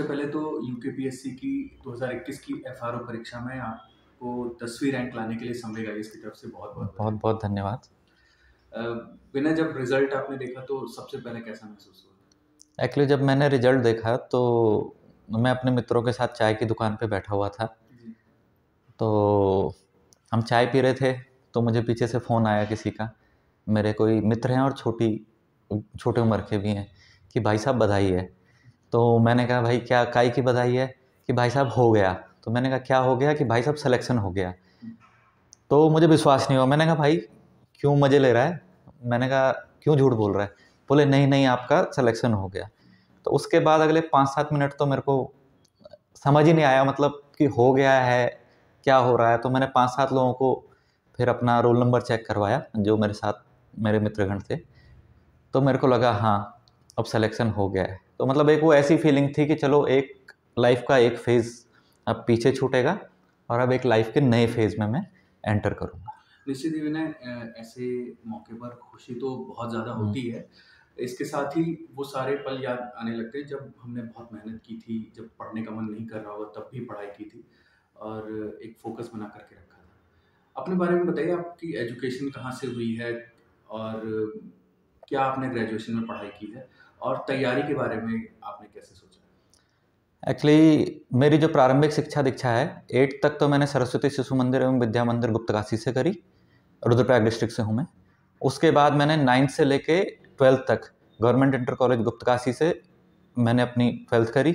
सबसे पहले तो यू की 2021 की एफ परीक्षा में आपको दसवीं रैंक लाने के लिए समय गाइस की तरफ से बहुत बहुत बहुत बहुत धन्यवाद बिना जब रिजल्ट आपने देखा तो सबसे पहले कैसा महसूस हुआ एक्चुअली जब मैंने रिजल्ट देखा तो मैं अपने मित्रों के साथ चाय की दुकान पे बैठा हुआ था तो हम चाय पी रहे थे तो मुझे पीछे से फ़ोन आया किसी का मेरे कोई मित्र हैं और छोटी छोटे उम्र के भी हैं कि भाई साहब बधाई है तो मैंने कहा भाई क्या काई की बधाई है कि भाई साहब हो गया तो मैंने कहा क्या हो गया कि भाई साहब सिलेक्शन हो गया तो मुझे विश्वास नहीं हुआ मैंने कहा भाई क्यों मज़े ले रहा है मैंने कहा क्यों झूठ बोल रहा है बोले नहीं नहीं आपका सिलेक्शन हो गया तो उसके बाद अगले पाँच सात मिनट तो मेरे को समझ ही नहीं आया मतलब कि हो गया है क्या हो रहा है तो मैंने पाँच सात लोगों को फिर अपना रोल नंबर चेक करवाया जो मेरे साथ मेरे मित्रगण थे तो मेरे को लगा हाँ अब सिलेक्शन हो गया है तो मतलब एक वो ऐसी फीलिंग थी कि चलो एक लाइफ का एक फेज़ अब पीछे छूटेगा और अब एक लाइफ के नए फेज़ में मैं एंटर करूँगा निश्चित ही विनय ऐसे मौके पर खुशी तो बहुत ज़्यादा हम्म। होती है इसके साथ ही वो सारे पल याद आने लगते हैं जब हमने बहुत मेहनत की थी जब पढ़ने का मन नहीं कर रहा होगा तब भी पढ़ाई की थी और एक फोकस बना करके रखा था अपने बारे में बताइए आपकी एजुकेशन कहाँ से हुई है और क्या आपने ग्रेजुएशन में पढ़ाई की है और तैयारी के बारे में आपने कैसे सोचा एक्चुअली मेरी जो प्रारंभिक शिक्षा दीक्षा है एट तक तो मैंने सरस्वती शिशु मंदिर एवं विद्या मंदिर गुप्तकाशी से करी रुद्रप्रयाग डिस्ट्रिक्ट से हूँ मैं उसके बाद मैंने नाइन्थ से लेके ट्वेल्थ तक गवर्नमेंट इंटर कॉलेज गुप्तकाशी से मैंने अपनी ट्वेल्थ करी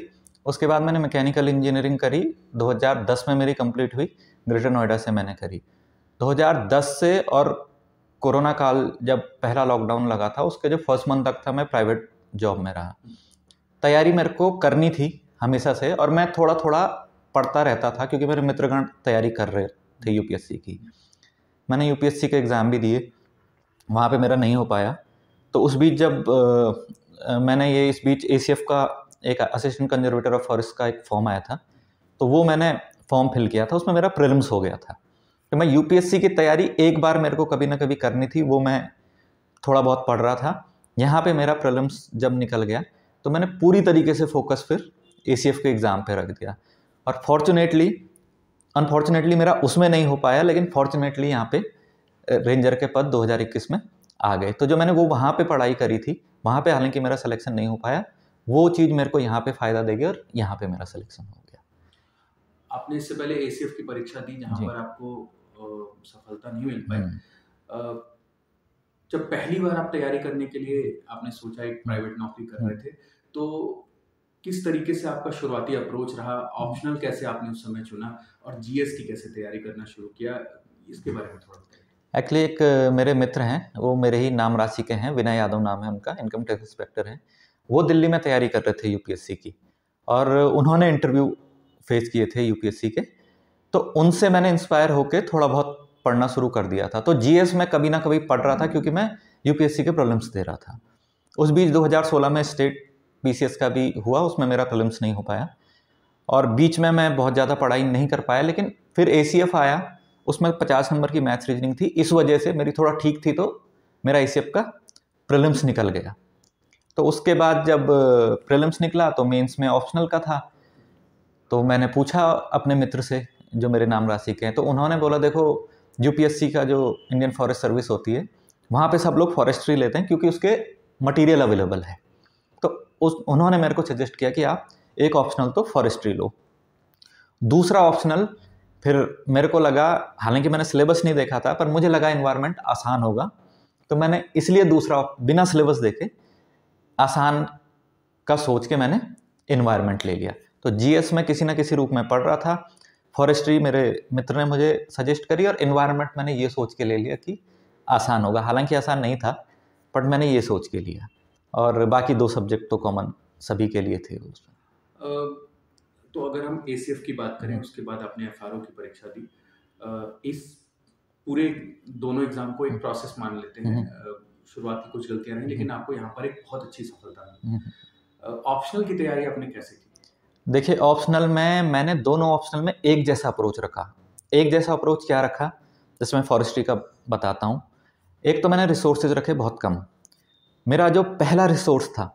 उसके बाद मैंने मैकेनिकल इंजीनियरिंग करी 2010 में मेरी कंप्लीट हुई ग्रेटर नोएडा से मैंने करी 2010 से और कोरोना काल जब पहला लॉकडाउन लगा था उसके जो फर्स्ट मंथ तक था मैं प्राइवेट जॉब में रहा तैयारी मेरे को करनी थी हमेशा से और मैं थोड़ा थोड़ा पढ़ता रहता था क्योंकि मेरे मित्रगण तैयारी कर रहे थे यूपीएससी की मैंने यूपीएससी के एग्ज़ाम भी दिए वहाँ पे मेरा नहीं हो पाया तो उस बीच जब आ, मैंने ये इस बीच ए का एक असिस्टेंट कंजर्वेटर ऑफ फॉरेस्ट का एक फॉर्म आया था तो वो मैंने फॉर्म फिल किया था उसमें मेरा प्रिलिम्स हो गया था तो मैं यूपीएससी की तैयारी एक बार मेरे को कभी ना कभी करनी थी वो मैं थोड़ा बहुत पढ़ रहा था यहाँ पे मेरा प्रॉब्लम्स जब निकल गया तो मैंने पूरी तरीके से फोकस फिर ए के एग्ज़ाम पे रख दिया और फॉर्चुनेटली अनफॉर्चुनेटली मेरा उसमें नहीं हो पाया लेकिन फॉर्चुनेटली यहाँ पे रेंजर के पद 2021 में आ गए तो जो मैंने वो वहाँ पे पढ़ाई करी थी वहाँ पे हालांकि मेरा सिलेक्शन नहीं हो पाया वो चीज़ मेरे को यहाँ पे फ़ायदा देगी और यहाँ पे मेरा सिलेक्शन हो गया आपने इससे पहले ए की परीक्षा दी जहाँ पर आपको सफलता नहीं मिल पाई हम्म। जब पहली बार आप तैयारी करने के लिए आपने सोचा एक प्राइवेट नौकरी कर रहे थे तो किस तरीके से आपका शुरुआती अप्रोच रहा ऑप्शनल कैसे आपने उस समय चुना और जीएस की कैसे तैयारी करना शुरू किया इसके बारे में थोड़ा बताइए एक्चुअली एक मेरे मित्र हैं वो मेरे ही नाम राशि के हैं विनय यादव नाम है उनका इनकम टैक्स इंस्पेक्टर हैं वो दिल्ली में तैयारी कर रहे थे यूपीएससी की और उन्होंने इंटरव्यू फेस किए थे यूपीएससी के तो उनसे मैंने इंस्पायर होकर थोड़ा बहुत पढ़ना शुरू कर दिया था तो जीएस मैं कभी ना कभी पढ़ रहा था क्योंकि मैं यूपीएससी के प्रॉब्लम्स दे रहा था उस बीच 2016 में स्टेट पीसीएस का भी हुआ उसमें मेरा प्रॉब्लम्स नहीं हो पाया और बीच में मैं बहुत ज़्यादा पढ़ाई नहीं कर पाया लेकिन फिर ए आया उसमें पचास नंबर की मैथ्स रीजनिंग थी इस वजह से मेरी थोड़ा ठीक थी तो मेरा ए का प्रलम्स निकल गया तो उसके बाद जब प्रिलिम्स निकला तो मेंस में ऑप्शनल का था तो मैंने पूछा अपने मित्र से जो मेरे नाम राशि के हैं तो उन्होंने बोला देखो यूपीएससी का जो इंडियन फॉरेस्ट सर्विस होती है वहाँ पे सब लोग फॉरेस्ट्री लेते हैं क्योंकि उसके मटेरियल अवेलेबल है तो उस उन्होंने मेरे को सजेस्ट किया कि आप एक ऑप्शनल तो फॉरेस्ट्री लो दूसरा ऑप्शनल फिर मेरे को लगा हालांकि मैंने सिलेबस नहीं देखा था पर मुझे लगा इन्वायरमेंट आसान होगा तो मैंने इसलिए दूसरा बिना सिलेबस देखे आसान का सोच के मैंने इन्वायरमेंट ले लिया तो जीएस में किसी ना किसी रूप में पढ़ रहा था फॉरेस्ट्री मेरे मित्र ने मुझे सजेस्ट करी और इन्वायरमेंट मैंने ये सोच के ले लिया कि आसान होगा हालांकि आसान नहीं था बट मैंने ये सोच के लिया और बाकी दो सब्जेक्ट तो कॉमन सभी के लिए थे उसमें तो अगर हम ए की बात करें उसके बाद आपने एफ की परीक्षा दी इस पूरे दोनों एग्जाम को एक प्रोसेस मान लेते हैं हम्म। शुरुआत की कुछ गलतियां रही लेकिन हम्म। आपको यहाँ पर एक बहुत अच्छी सफलता मिली ऑप्शनल हम्म। की तैयारी आपने कैसे की देखिए ऑप्शनल में मैंने दोनों ऑप्शनल में एक जैसा अप्रोच रखा एक जैसा अप्रोच क्या रखा जिसमें फॉरेस्ट्री का बताता हूँ एक तो मैंने रिसोर्सेज रखे बहुत कम मेरा जो पहला रिसोर्स था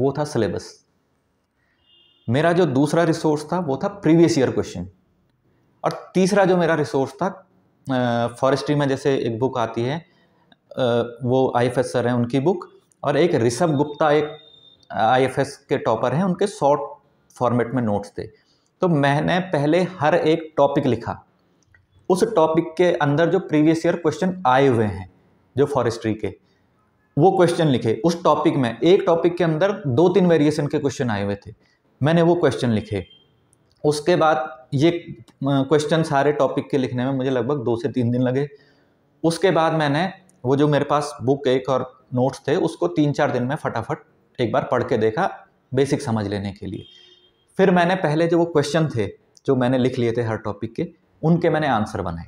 वो था सिलेबस मेरा जो दूसरा रिसोर्स था वो था प्रीवियस ईयर क्वेश्चन और तीसरा जो मेरा रिसोर्स था फॉरेस्ट्री में जैसे एक बुक आती है वो आई सर हैं उनकी बुक और एक ऋषभ गुप्ता एक आई के टॉपर हैं उनके शॉर्ट फॉर्मेट में नोट्स थे तो मैंने पहले हर एक टॉपिक लिखा उस टॉपिक के अंदर जो प्रीवियस ईयर क्वेश्चन आए हुए हैं जो फॉरेस्ट्री के वो क्वेश्चन लिखे उस टॉपिक में एक टॉपिक के अंदर दो तीन वेरिएशन के क्वेश्चन आए हुए थे मैंने वो क्वेश्चन लिखे उसके बाद ये क्वेश्चन सारे टॉपिक के लिखने में मुझे लगभग दो से तीन दिन लगे उसके बाद मैंने वो जो मेरे पास बुक एक और नोट्स थे उसको तीन चार दिन में फटाफट एक बार पढ़ के देखा बेसिक समझ लेने के लिए फिर मैंने पहले जो वो क्वेश्चन थे जो मैंने लिख लिए थे हर टॉपिक के उनके मैंने आंसर बनाए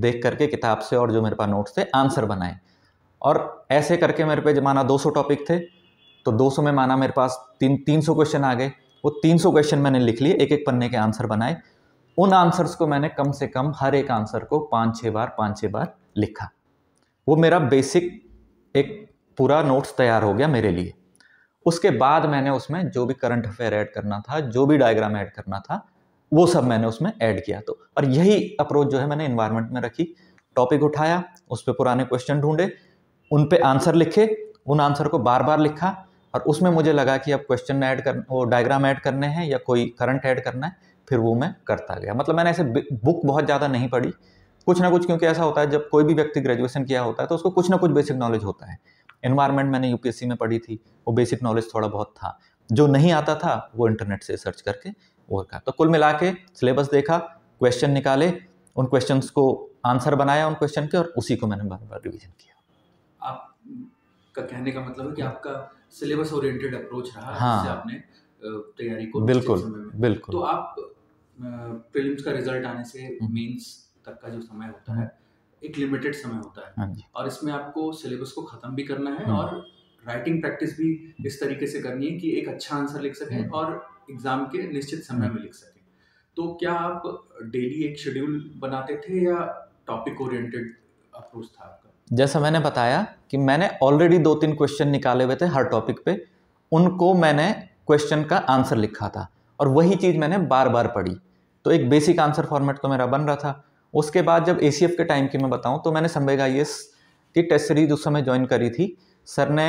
देख करके किताब से और जो मेरे पास नोट्स थे आंसर बनाए और ऐसे करके मेरे पे माना 200 टॉपिक थे तो 200 में माना मेरे पास तीन तीन सौ क्वेश्चन आ गए वो 300 क्वेश्चन मैंने लिख लिए एक एक पन्ने के आंसर बनाए उन आंसर्स को मैंने कम से कम हर एक आंसर को पाँच छः बार पाँच छः बार लिखा वो मेरा बेसिक एक पूरा नोट्स तैयार हो गया मेरे लिए उसके बाद मैंने उसमें जो भी करंट अफेयर ऐड करना था जो भी डायग्राम ऐड करना था वो सब मैंने उसमें ऐड किया तो और यही अप्रोच जो है मैंने इन्वायरमेंट में रखी टॉपिक उठाया उस पर पुराने क्वेश्चन ढूंढे उन पर आंसर लिखे उन आंसर को बार बार लिखा और उसमें मुझे लगा कि अब क्वेश्चन ऐड कर वो डायग्राम ऐड करने हैं या कोई करंट ऐड करना है फिर वो मैं करता गया मतलब मैंने ऐसे बुक बहुत ज़्यादा नहीं पढ़ी कुछ ना कुछ क्योंकि ऐसा होता है जब कोई भी व्यक्ति ग्रेजुएशन किया होता है तो उसको कुछ ना कुछ बेसिक नॉलेज होता है इन्वायरमेंट मैंने यूपीएससी में पढ़ी थी वो बेसिक नॉलेज थोड़ा बहुत था जो नहीं आता था वो इंटरनेट से सर्च करके वो रखा तो कुल मिला के सिलेबस देखा क्वेश्चन निकाले उन क्वेश्चन को आंसर बनाया उन क्वेश्चन के और उसी को मैंने बार बार रिविजन किया आपका कहने का मतलब है कि आपका सिलेबस ओरिएंटेड अप्रोच रहा हाँ आपने तैयारी को बिल्कुल बिल्कुल तो आप प्रीलिम्स का रिजल्ट आने से मेंस हम्म। तक का जो समय होता है हम्म। एक लिमिटेड समय होता है हाँ और इसमें आपको सिलेबस को ख़त्म भी करना है हाँ। और राइटिंग प्रैक्टिस भी इस तरीके से करनी है कि एक अच्छा आंसर लिख सकें हाँ। और एग्ज़ाम के निश्चित समय में लिख सकें तो क्या आप डेली एक शेड्यूल बनाते थे या टॉपिक ओरिएंटेड अप्रोच था आपका जैसा मैंने बताया कि मैंने ऑलरेडी दो तीन क्वेश्चन निकाले हुए थे हर टॉपिक पे उनको मैंने क्वेश्चन का आंसर लिखा था और वही चीज़ मैंने बार बार पढ़ी तो एक बेसिक आंसर फॉर्मेट तो मेरा बन रहा था उसके बाद जब ए के टाइम की मैं बताऊँ तो मैंने संवेग आई की टेस्ट सीरीज़ उस समय ज्वाइन करी थी सर ने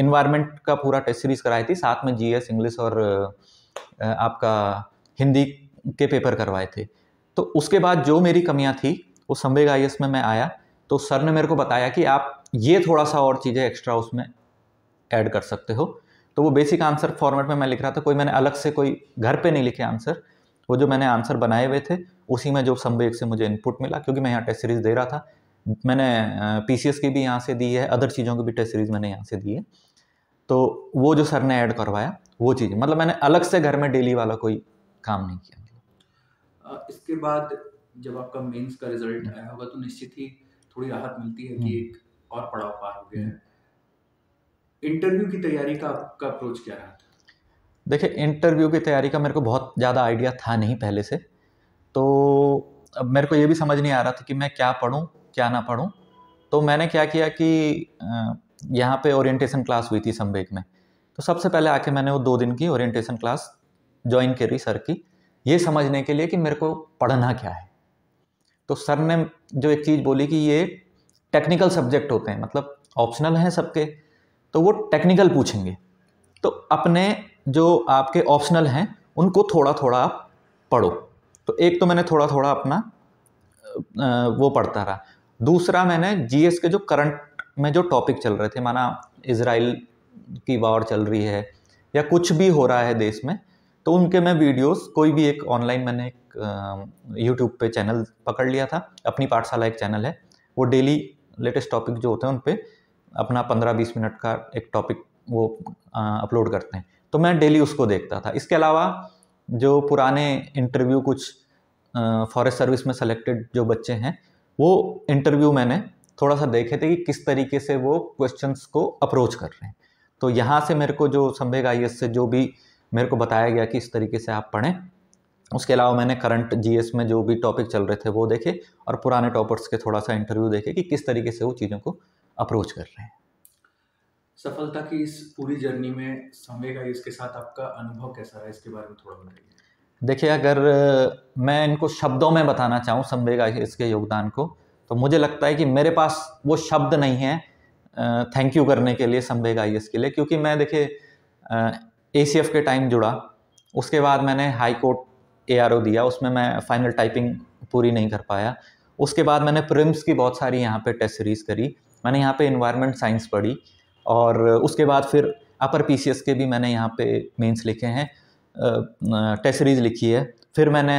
इन्वायरमेंट का पूरा टेस्ट सीरीज़ कराई थी साथ में जीएस इंग्लिश और आपका हिंदी के पेपर करवाए थे तो उसके बाद जो मेरी कमियां थी वो संवेग आई में मैं आया तो सर ने मेरे को बताया कि आप ये थोड़ा सा और चीज़ें एक्स्ट्रा उसमें ऐड कर सकते हो तो वो बेसिक आंसर फॉर्मेट में मैं लिख रहा था कोई मैंने अलग से कोई घर पे नहीं लिखे आंसर वो जो मैंने आंसर बनाए हुए थे उसी में जो संवेग से मुझे इनपुट मिला क्योंकि मैं यहाँ टेस्ट सीरीज़ दे रहा था मैंने पी की भी यहाँ से दी है अदर चीज़ों की भी टेस्ट सीरीज़ मैंने यहाँ से दी है तो वो जो सर ने ऐड करवाया वो चीज़ मतलब मैंने अलग से घर में डेली वाला कोई काम नहीं किया इसके बाद जब आपका मेंस का रिजल्ट हम्म। आया होगा तो निश्चित ही थोड़ी राहत मिलती है कि हम्म। एक और पड़ाव पार हो गया है इंटरव्यू हम्म। की तैयारी का आपका अप्रोच क्या रहा था देखिए इंटरव्यू की तैयारी का मेरे को बहुत ज़्यादा आइडिया था नहीं पहले से तो अब मेरे को ये भी समझ नहीं आ रहा था कि मैं क्या पढ़ूँ क्या ना पढ़ूँ तो मैंने क्या किया कि यहाँ पे ओरिएंटेशन क्लास हुई थी संवेक में तो सबसे पहले आके मैंने वो दो दिन की ओरिएंटेशन क्लास ज्वाइन करी सर की ये समझने के लिए कि मेरे को पढ़ना क्या है तो सर ने जो एक चीज़ बोली कि ये टेक्निकल सब्जेक्ट होते हैं मतलब ऑप्शनल हैं सबके तो वो टेक्निकल पूछेंगे तो अपने जो आपके ऑप्शनल हैं उनको थोड़ा थोड़ा आप पढ़ो तो एक तो मैंने थोड़ा थोड़ा अपना वो पढ़ता रहा दूसरा मैंने जीएस के जो करंट में जो टॉपिक चल रहे थे माना इसराइल की वॉर चल रही है या कुछ भी हो रहा है देश में तो उनके मैं वीडियोस कोई भी एक ऑनलाइन मैंने एक यूट्यूब पे चैनल पकड़ लिया था अपनी पाठशाला एक चैनल है वो डेली लेटेस्ट टॉपिक जो होते हैं उन पर अपना पंद्रह बीस मिनट का एक टॉपिक वो अपलोड करते हैं तो मैं डेली उसको देखता था इसके अलावा जो पुराने इंटरव्यू कुछ फॉरेस्ट सर्विस में सेलेक्टेड जो बच्चे हैं वो इंटरव्यू मैंने थोड़ा सा देखे थे कि किस तरीके से वो क्वेश्चंस को अप्रोच कर रहे हैं तो यहाँ से मेरे को जो संवेग आई से जो भी मेरे को बताया गया कि इस तरीके से आप पढ़ें उसके अलावा मैंने करंट जीएस में जो भी टॉपिक चल रहे थे वो देखे और पुराने टॉपर्स के थोड़ा सा इंटरव्यू देखे कि किस तरीके से वो चीज़ों को अप्रोच कर रहे हैं सफलता की इस पूरी जर्नी में का इसके साथ आपका अनुभव कैसा रहा इसके बारे में थोड़ा बताइए देखिए अगर मैं इनको शब्दों में बताना चाहूँ संवेगा इसके योगदान को तो मुझे लगता है कि मेरे पास वो शब्द नहीं है थैंक यू करने के लिए संवेगा के लिए क्योंकि मैं देखिए ए के टाइम जुड़ा उसके बाद मैंने हाई कोर्ट ए दिया उसमें मैं फाइनल टाइपिंग पूरी नहीं कर पाया उसके बाद मैंने प्रिम्स की बहुत सारी यहाँ पे टेस्ट सीरीज़ करी मैंने यहाँ पे इन्वायरमेंट साइंस पढ़ी और उसके बाद फिर अपर पी के भी मैंने यहाँ पे मेंस लिखे हैं टेस्ट सीरीज़ लिखी है फिर मैंने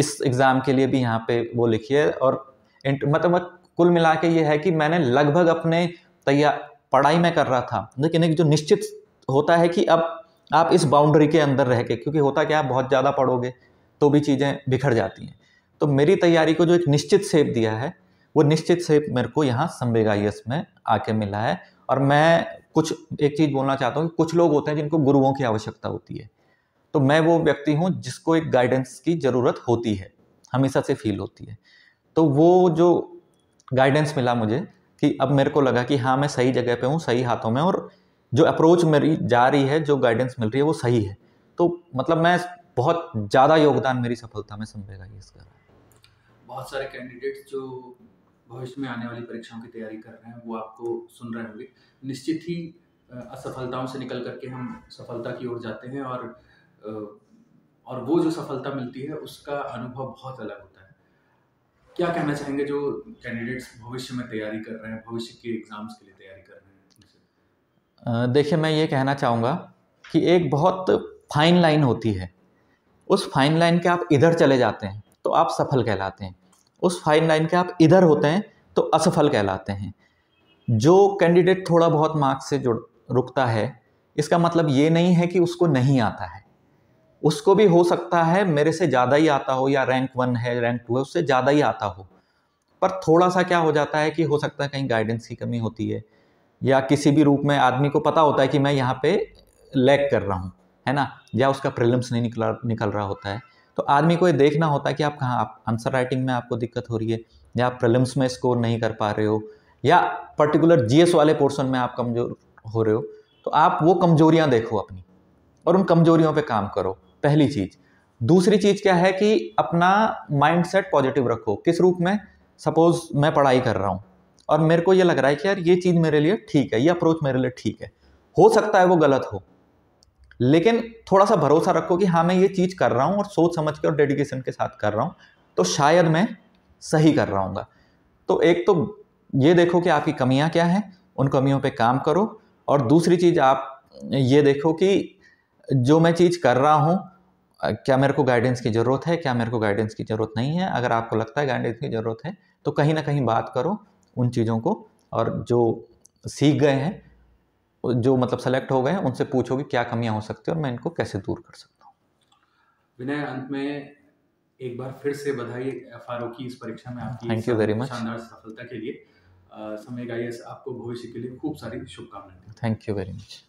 इस एग्ज़ाम के लिए भी यहाँ पे वो लिखी है और मतलब कुल मिला के ये है कि मैंने लगभग अपने तैयार पढ़ाई में कर रहा था लेकिन एक जो निश्चित होता है कि अब आप इस बाउंड्री के अंदर रह के क्योंकि होता क्या आप बहुत ज़्यादा पढ़ोगे तो भी चीज़ें बिखर जाती हैं तो मेरी तैयारी को जो एक निश्चित सेप दिया है वो निश्चित से मेरे को यहाँ संवेगा यश में आके मिला है और मैं कुछ एक चीज़ बोलना चाहता हूँ कि कुछ लोग होते हैं जिनको गुरुओं की आवश्यकता होती है तो मैं वो व्यक्ति हूँ जिसको एक गाइडेंस की ज़रूरत होती है हमेशा से फील होती है तो वो जो गाइडेंस मिला मुझे कि अब मेरे को लगा कि हाँ मैं सही जगह पे हूँ सही हाथों में और जो अप्रोच मेरी जा रही है जो गाइडेंस मिल रही है वो सही है तो मतलब मैं बहुत ज़्यादा योगदान मेरी सफलता में समझेगा ये इसका बहुत सारे कैंडिडेट्स जो भविष्य में आने वाली परीक्षाओं की तैयारी कर रहे हैं वो आपको सुन रहे होंगे निश्चित ही असफलताओं से निकल करके हम सफलता की ओर जाते हैं और और वो जो सफलता मिलती है उसका अनुभव बहुत अलग होता है क्या कहना चाहेंगे जो कैंडिडेट्स भविष्य में तैयारी कर रहे हैं भविष्य के एग्ज़ाम्स के लिए तैयारी कर रहे हैं देखिए मैं ये कहना चाहूँगा कि एक बहुत फाइन लाइन होती है उस फाइन लाइन के आप इधर चले जाते हैं तो आप सफल कहलाते हैं उस फाइन लाइन के आप इधर होते हैं तो असफल कहलाते हैं जो कैंडिडेट थोड़ा बहुत मार्क्स से जुड़ रुकता है इसका मतलब ये नहीं है कि उसको नहीं आता है उसको भी हो सकता है मेरे से ज़्यादा ही आता हो या रैंक वन है रैंक टू है उससे ज़्यादा ही आता हो पर थोड़ा सा क्या हो जाता है कि हो सकता है कहीं गाइडेंस की कमी होती है या किसी भी रूप में आदमी को पता होता है कि मैं यहाँ पे लैग कर रहा हूँ है ना या उसका प्रिलिम्स नहीं निकला निकल रहा होता है तो आदमी को ये देखना होता है कि आप कहाँ आप आंसर राइटिंग में आपको दिक्कत हो रही है या आप प्रलिम्स में स्कोर नहीं कर पा रहे हो या पर्टिकुलर जीएस वाले पोर्शन में आप कमज़ोर हो रहे हो तो आप वो कमजोरियां देखो अपनी और उन कमजोरियों पे काम करो पहली चीज़ दूसरी चीज़ क्या है कि अपना माइंडसेट पॉजिटिव रखो किस रूप में सपोज मैं पढ़ाई कर रहा हूँ और मेरे को ये लग रहा है कि यार ये चीज़ मेरे लिए ठीक है ये अप्रोच मेरे लिए ठीक है हो सकता है वो गलत हो लेकिन थोड़ा सा भरोसा रखो कि हाँ मैं ये चीज़ कर रहा हूँ और सोच समझ के और डेडिकेशन के साथ कर रहा हूँ तो शायद मैं सही कर रहा हूँ तो एक तो ये देखो कि आपकी कमियाँ क्या हैं उन कमियों पर काम करो और दूसरी चीज़ आप ये देखो कि जो मैं चीज़ कर रहा हूँ क्या मेरे को गाइडेंस की ज़रूरत है क्या मेरे को गाइडेंस की ज़रूरत नहीं है अगर आपको लगता है गाइडेंस की ज़रूरत है तो कहीं ना कहीं बात करो उन चीज़ों को और जो सीख गए हैं जो मतलब सेलेक्ट हो गए हैं उनसे पूछो कि क्या कमियां हो सकती है और मैं इनको कैसे दूर कर सकता हूँ विनय अंत में एक बार फिर से बधाई फारूकी इस परीक्षा में आपकी थैंक यू वेरी मच शानदार सफलता के लिए समय आई आपको भविष्य के लिए खूब सारी शुभकामनाएं थैंक यू वेरी मच